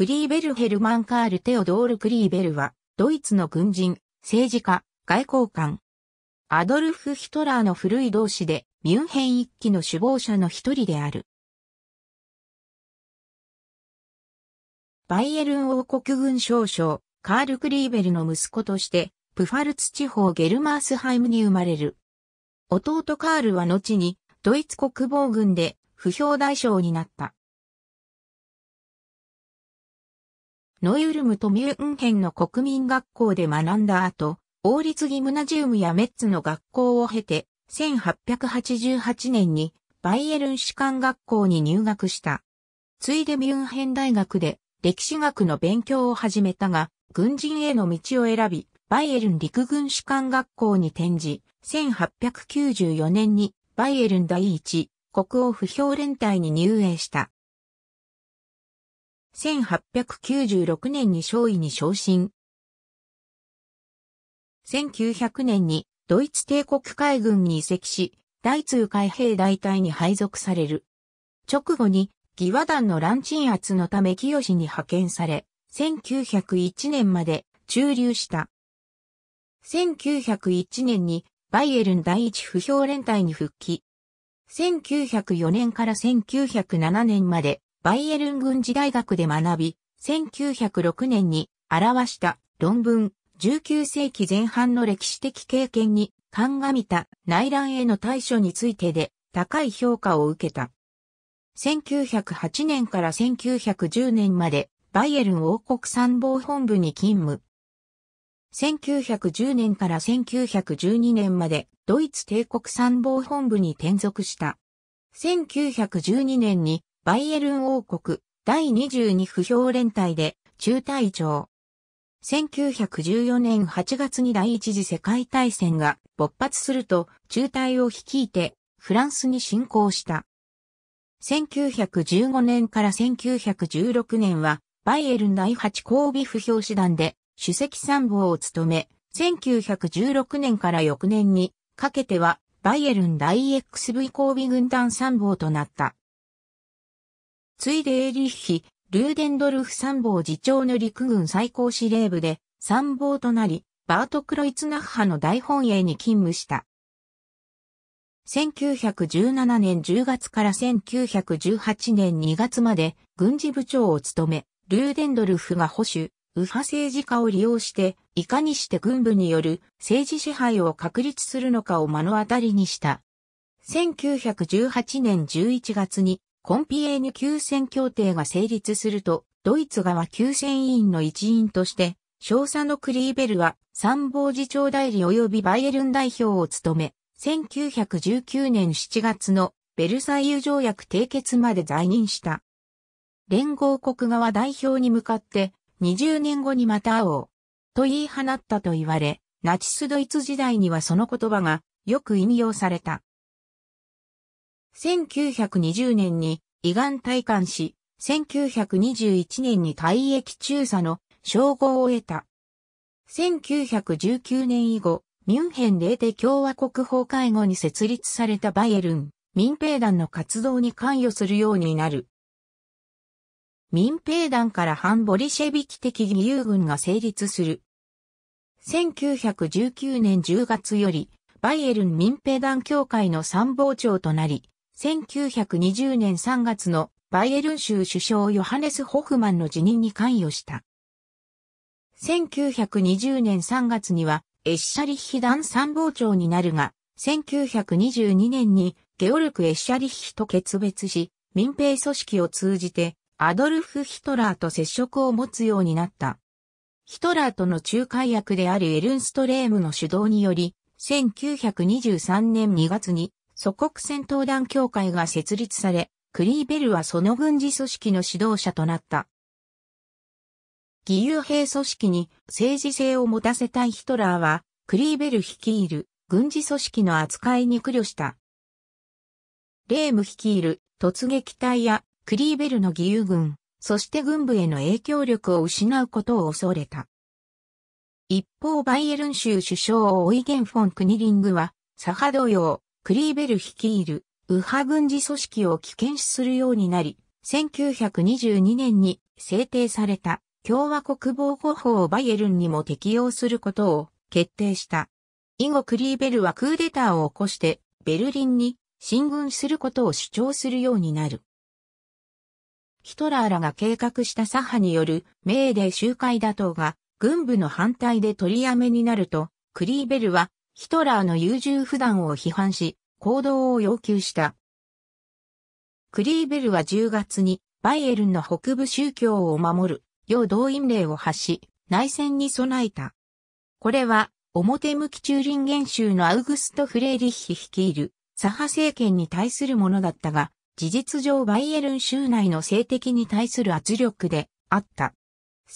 クリーベル・ヘルマン・カール・テオドール・クリーベルは、ドイツの軍人、政治家、外交官。アドルフ・ヒトラーの古い同志で、ミュンヘン一揆の首謀者の一人である。バイエルン王国軍少将、カール・クリーベルの息子として、プファルツ地方ゲルマースハイムに生まれる。弟カールは後に、ドイツ国防軍で、不評大将になった。ノイウルムとミュンヘンの国民学校で学んだ後、王立ギムナジウムやメッツの学校を経て、1888年にバイエルン士官学校に入学した。ついでミュンヘン大学で歴史学の勉強を始めたが、軍人への道を選び、バイエルン陸軍士官学校に転じ、1894年にバイエルン第一国王不評連隊に入営した。1896年に少尉に昇進。1900年にドイツ帝国海軍に移籍し、第通海兵大隊に配属される。直後に、義和団の乱鎮圧のため清に派遣され、1901年まで駐留した。1901年にバイエルン第一不評連隊に復帰。1904年から1907年までバイエルン軍事大学で学び、1906年に表した論文、19世紀前半の歴史的経験に鑑みた内乱への対処についてで高い評価を受けた。1908年から1910年までバイエルン王国参謀本部に勤務。1910年から1912年までドイツ帝国参謀本部に転属した。1912年にバイエルン王国第22不評連隊で中隊長。1914年8月に第一次世界大戦が勃発すると中隊を率いてフランスに侵攻した。1915年から1916年はバイエルン第8交尾不評師団で主席参謀を務め、1916年から翌年にかけてはバイエルン第 XV 交尾軍団参謀となった。ついでエリッヒ、ルーデンドルフ参謀次長の陸軍最高司令部で参謀となり、バート・クロイツナッハの大本営に勤務した。1917年10月から1918年2月まで軍事部長を務め、ルーデンドルフが保守、右派政治家を利用して、いかにして軍部による政治支配を確立するのかを目の当たりにした。1918年11月にコンピエーニュ休戦協定が成立すると、ドイツ側休戦委員の一員として、少佐のクリーベルは参謀次長代理及びバイエルン代表を務め、1919年7月のベルサイユ条約締結まで在任した。連合国側代表に向かって、20年後にまた会おう、と言い放ったと言われ、ナチスドイツ時代にはその言葉がよく引用された。1920年に胃がん退官し、1921年に退役中佐の称号を得た。1919年以後、ミュンヘンレーテ共和国法会後に設立されたバイエルン、民兵団の活動に関与するようになる。民兵団から反ボリシェビキ的義勇軍が成立する。1919年10月より、バイエルン民兵団協会の参謀長となり、1920年3月のバイエルン州首相ヨハネス・ホフマンの辞任に関与した。1920年3月にはエッシャリッヒ団参謀長になるが、1922年にゲオルク・エッシャリッヒと決別し、民兵組織を通じてアドルフ・ヒトラーと接触を持つようになった。ヒトラーとの仲介役であるエルンストレームの主導により、1923年2月に祖国戦闘団協会が設立され、クリーベルはその軍事組織の指導者となった。義勇兵組織に政治性を持たせたいヒトラーは、クリーベル率いる軍事組織の扱いに苦慮した。レーム率いる突撃隊やクリーベルの義勇軍、そして軍部への影響力を失うことを恐れた。一方バイエルン州首相オイゲン・フォン・クニリングは、左派同様、クリーベル率いる右派軍事組織を危険視するようになり、1922年に制定された共和国防護法をバイエルンにも適用することを決定した。以後クリーベルはクーデターを起こしてベルリンに進軍することを主張するようになる。ヒトラーらが計画した左派による命令集会打倒が軍部の反対で取りやめになると、クリーベルはヒトラーの優柔不断を批判し、行動を要求した。クリーベルは10月にバイエルンの北部宗教を守る、要動員令を発し、内戦に備えた。これは、表向きチューリン州のアウグスト・フレーリッヒ率いる左派政権に対するものだったが、事実上バイエルン州内の性的に対する圧力であった。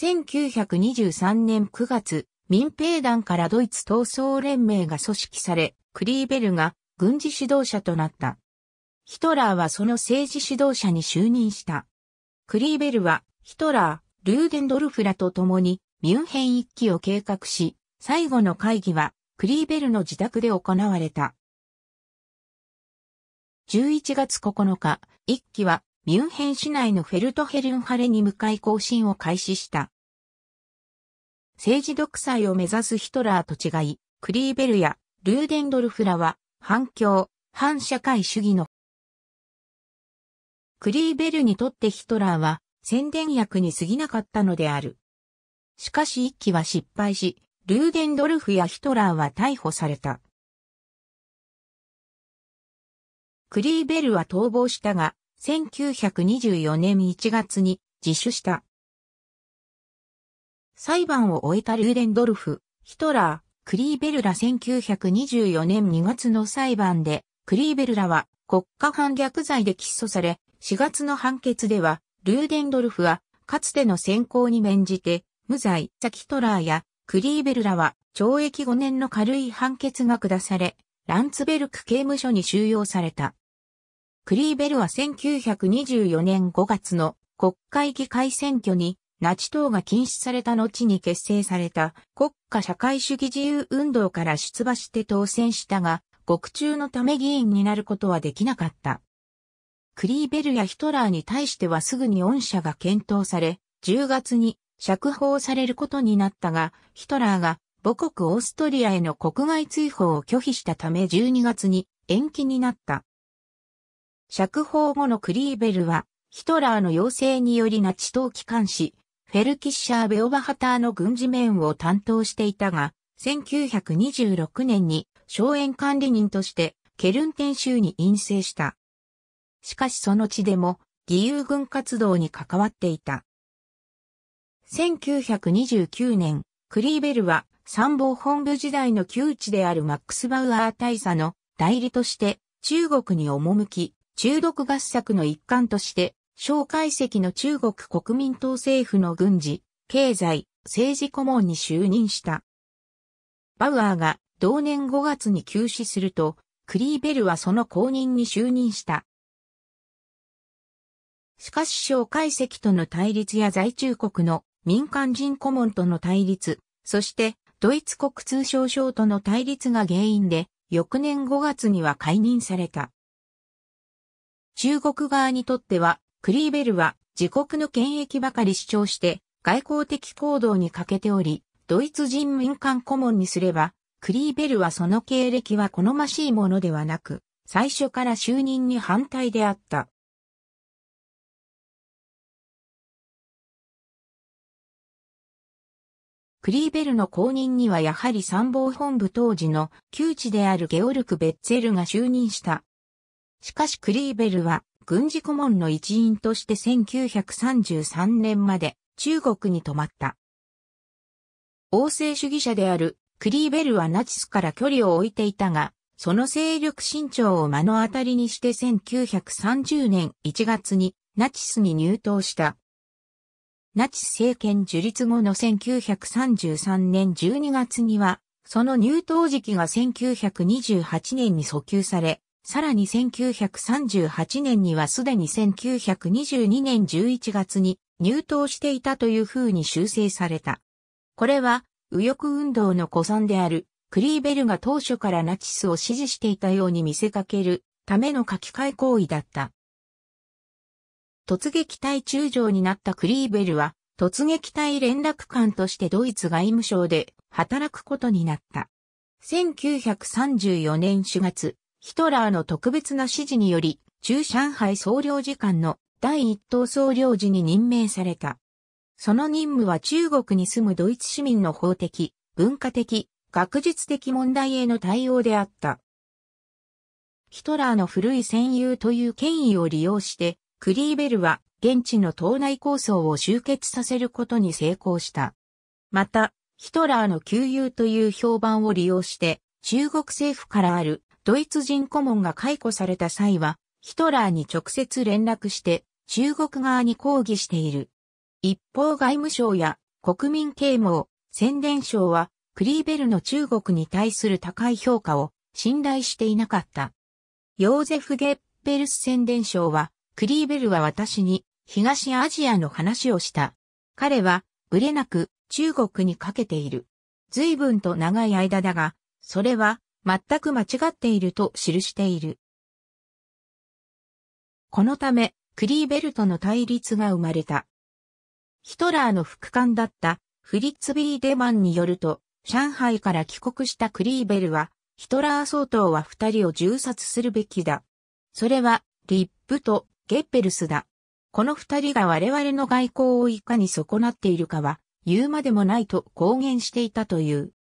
1923年9月、民兵団からドイツ闘争連盟が組織され、クリーベルが軍事指導者となった。ヒトラーはその政治指導者に就任した。クリーベルはヒトラー、ルーデンドルフらと共にミュンヘン一揆を計画し、最後の会議はクリーベルの自宅で行われた。11月9日、一揆はミュンヘン市内のフェルトヘルンハレに向かい行進を開始した。政治独裁を目指すヒトラーと違い、クリーベルやルーデンドルフらは、反共、反社会主義の。クリーベルにとってヒトラーは宣伝役に過ぎなかったのである。しかし一期は失敗し、ルーデンドルフやヒトラーは逮捕された。クリーベルは逃亡したが、1924年1月に自首した。裁判を終えたルーデンドルフ、ヒトラー、クリーベルラ1924年2月の裁判で、クリーベルラは国家反逆罪で起訴され、4月の判決では、ルーデンドルフは、かつての選考に免じて、無罪、ザキトラーや、クリーベルラは、懲役5年の軽い判決が下され、ランツベルク刑務所に収容された。クリーベルは1924年5月の国会議会選挙にナチ党が禁止された後に結成された国家社会主義自由運動から出馬して当選したが、獄中のため議員になることはできなかった。クリーベルやヒトラーに対してはすぐに恩赦が検討され、10月に釈放されることになったが、ヒトラーが母国オーストリアへの国外追放を拒否したため12月に延期になった。釈放後のクリーベルは、ヒトラーの要請によりナチ党機関紙、フェルキッシャー・ベオバハターの軍事面を担当していたが、1926年に荘園管理人としてケルンテン州に陰性した。しかしその地でも義勇軍活動に関わっていた。1929年、クリーベルは参謀本部時代の旧地であるマックス・バウアー大佐の代理として中国に赴き、中毒合作の一環として蒋介石の中国国民党政府の軍事、経済、政治顧問に就任した。バウアーが同年5月に急死すると、クリーベルはその後任に就任した。しかし蒋介石との対立や在中国の民間人顧問との対立、そしてドイツ国通商省との対立が原因で、翌年5月には解任された。中国側にとってはクリーベルは自国の権益ばかり主張して外交的行動に欠けており、ドイツ人民間顧問にすれば、クリーベルはその経歴は好ましいものではなく、最初から就任に反対であった。クリーベルの後任にはやはり参謀本部当時の旧知であるゲオルク・ベッツェルが就任した。しかしクリーベルは軍事顧問の一員として1933年まで中国に泊まった。王政主義者であるクリーベルはナチスから距離を置いていたが、その勢力伸長を目の当たりにして1930年1月にナチスに入党した。ナチス政権樹立後の1933年12月には、その入党時期が1928年に訴求され、さらに1938年にはすでに1922年11月に入党していたという風に修正された。これは右翼運動の古参であるクリーベルが当初からナチスを支持していたように見せかけるための書き換え行為だった。突撃隊中将になったクリーベルは突撃隊連絡官としてドイツ外務省で働くことになった。1934年4月、ヒトラーの特別な指示により、中上海総領事館の第一等総領事に任命された。その任務は中国に住むドイツ市民の法的、文化的、学術的問題への対応であった。ヒトラーの古い戦友という権威を利用して、クリーベルは現地の党内抗争を終結させることに成功した。また、ヒトラーの旧友という評判を利用して、中国政府からあるドイツ人顧問が解雇された際は、ヒトラーに直接連絡して中国側に抗議している。一方外務省や国民啓蒙、宣伝省はクリーベルの中国に対する高い評価を信頼していなかった。ヨーゼフ・ゲッペルス宣伝省は、クリーベルは私に東アジアの話をした。彼は、ぶれなく中国にかけている。随分と長い間だが、それは全く間違っていると記している。このため、クリーベルトの対立が生まれた。ヒトラーの副官だったフリッツ・ビー・デマンによると、上海から帰国したクリーベルは、ヒトラー総統は二人を銃殺するべきだ。それは、リップとゲッペルスだ。この二人が我々の外交をいかに損なっているかは、言うまでもないと公言していたという。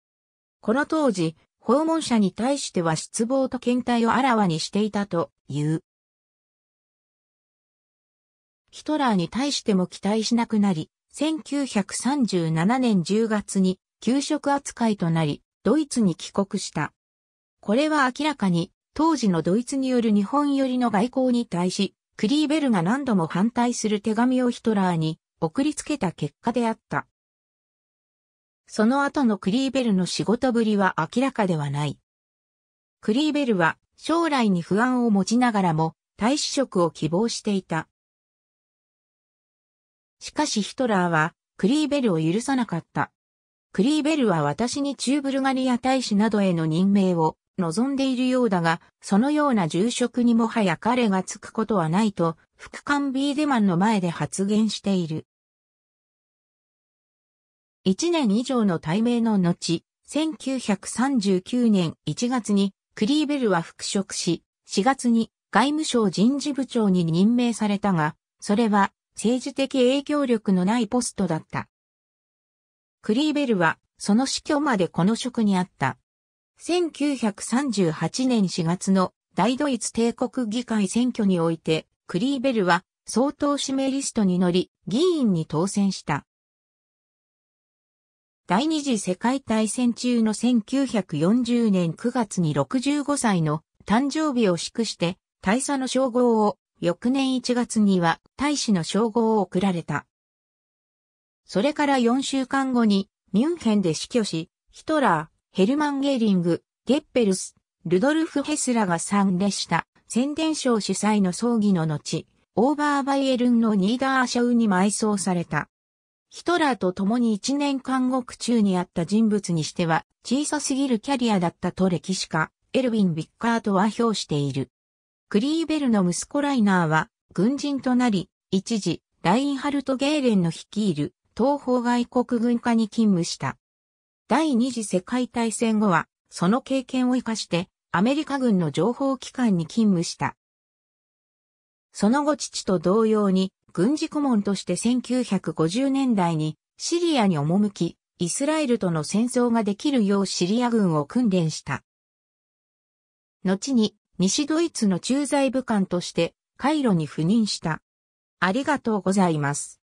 この当時、訪問者に対しては失望と倦怠をあらわにしていたという。ヒトラーに対しても期待しなくなり、1937年10月に休職扱いとなり、ドイツに帰国した。これは明らかに、当時のドイツによる日本寄りの外交に対し、クリーベルが何度も反対する手紙をヒトラーに送りつけた結果であった。その後のクリーベルの仕事ぶりは明らかではない。クリーベルは将来に不安を持ちながらも大使職を希望していた。しかしヒトラーはクリーベルを許さなかった。クリーベルは私に中ブルガリア大使などへの任命を望んでいるようだが、そのような重職にもはや彼がつくことはないと、副官ビーデマンの前で発言している。1年以上の対名の後、1939年1月にクリーベルは復職し、4月に外務省人事部長に任命されたが、それは政治的影響力のないポストだった。クリーベルはその死去までこの職にあった。1938年4月の大ドイツ帝国議会選挙において、クリーベルは総統指名リストに乗り、議員に当選した。第二次世界大戦中の1940年9月に65歳の誕生日を祝して大佐の称号を、翌年1月には大使の称号を贈られた。それから4週間後にミュンヘンで死去し、ヒトラー、ヘルマン・ゲーリング、ゲッペルス、ルドルフ・ヘスラが参列した宣伝賞主催の葬儀の後、オーバーバイエルンのニーダーシャウに埋葬された。ヒトラーと共に1年間獄中にあった人物にしては小さすぎるキャリアだったと歴史家、エルヴィン・ビッカートは評している。クリーベルの息子ライナーは軍人となり、一時、ラインハルト・ゲーレンの率いる東方外国軍課に勤務した。第二次世界大戦後は、その経験を活かして、アメリカ軍の情報機関に勤務した。その後父と同様に、軍事顧問として1950年代にシリアに赴き、イスラエルとの戦争ができるようシリア軍を訓練した。後に西ドイツの駐在武官としてカイロに赴任した。ありがとうございます。